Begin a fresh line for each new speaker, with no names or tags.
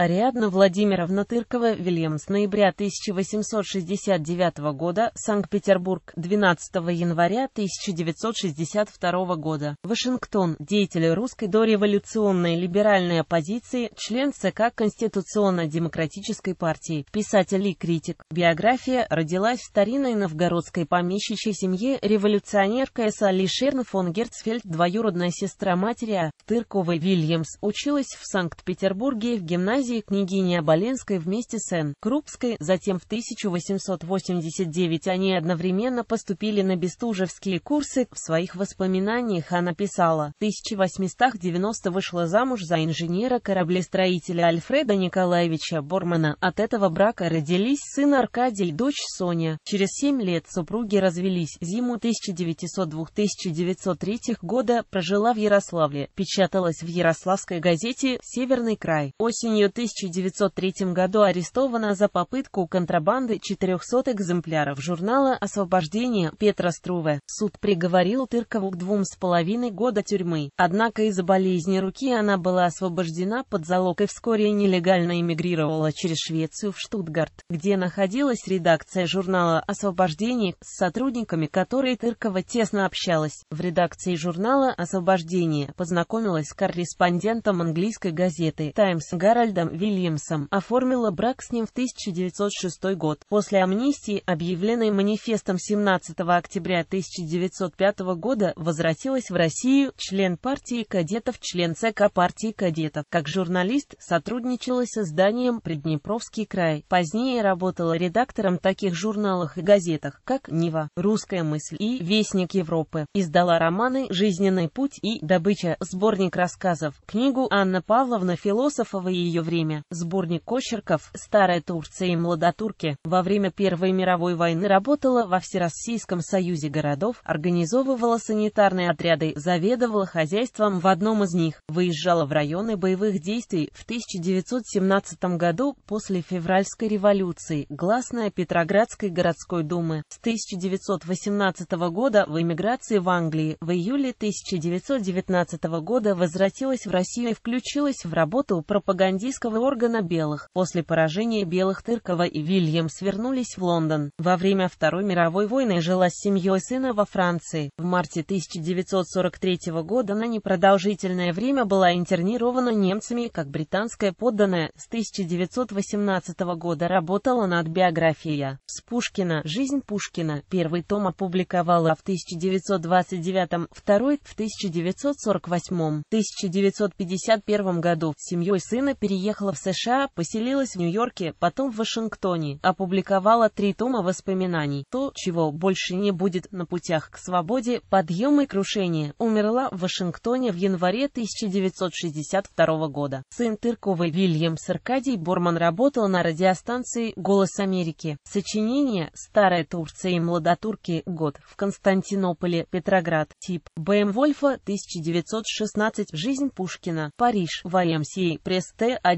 Ариадна Владимировна Тыркова, Вильямс, ноября 1869 года, Санкт-Петербург, 12 января 1962 года, Вашингтон, деятель русской дореволюционной либеральной оппозиции, член ЦК Конституционно-демократической партии, писатель и критик. Биография родилась в старинной новгородской помещичьей семье революционерка С. Алишерн фон Герцфельд, двоюродная сестра матери а. Тырковой Вильямс, училась в Санкт-Петербурге в гимназии дивизии княгини Оболенской вместе с Н. Крупской, затем в 1889 они одновременно поступили на бестужевские курсы. В своих воспоминаниях она писала, в 1890 вышла замуж за инженера-кораблестроителя Альфреда Николаевича Бормана. От этого брака родились сын Аркадий, дочь Соня. Через семь лет супруги развелись. Зиму 1902-1903 года прожила в Ярославле, печаталась в Ярославской газете «Северный край». Осенью 1903 году арестована за попытку контрабанды 400 экземпляров журнала «Освобождение» Петра Струве. Суд приговорил Тыркову к двум с половиной года тюрьмы, однако из-за болезни руки она была освобождена под залог и вскоре нелегально эмигрировала через Швецию в Штутгарт, где находилась редакция журнала «Освобождение» с сотрудниками которой Тыркова тесно общалась. В редакции журнала «Освобождение» познакомилась с корреспондентом английской газеты «Таймс» Гарольдом Дэном Вильямсом, оформила брак с ним в 1906 год. После амнистии, объявленной манифестом 17 октября 1905 года, возвратилась в Россию, член партии кадетов, член ЦК партии кадетов. Как журналист сотрудничала с изданием «Приднепровский край». Позднее работала редактором таких журналах и газетах, как «Нива», «Русская мысль» и «Вестник Европы». Издала романы «Жизненный путь» и «Добыча», сборник рассказов, книгу Анна Павловна Философова и ее время время. Сборник очерков «Старая Турция и младотурки» во время Первой мировой войны работала во Всероссийском союзе городов, организовывала санитарные отряды, заведовала хозяйством в одном из них, выезжала в районы боевых действий в 1917 году после февральской революции, гласная Петроградской городской думы. С 1918 года в эмиграции в Англии в июле 1919 года возвратилась в Россию и включилась в работу пропагандистов английского органа белых. После поражения белых Тыркова и Вильям свернулись в Лондон. Во время Второй мировой войны жила с семьей сына во Франции. В марте 1943 года она непродолжительное время была интернирована немцами как британская подданная. С 1918 года работала над биографией С Пушкина «Жизнь Пушкина». Первый том опубликовала в 1929, второй – в 1948. В 1951 году с семьей сына переехала переехала в США, поселилась в Нью-Йорке, потом в Вашингтоне, опубликовала три тома воспоминаний. То, чего больше не будет на путях к свободе, подъем и крушение, умерла в Вашингтоне в январе 1962 года. Сын Тырковой Вильям Саркадий Борман работал на радиостанции «Голос Америки». Сочинение «Старая Турция и младотурки. Год» в Константинополе, Петроград. Тип БМ Вольфа 1916. Жизнь Пушкина. Париж. ВМС. А Пресс Т. 1.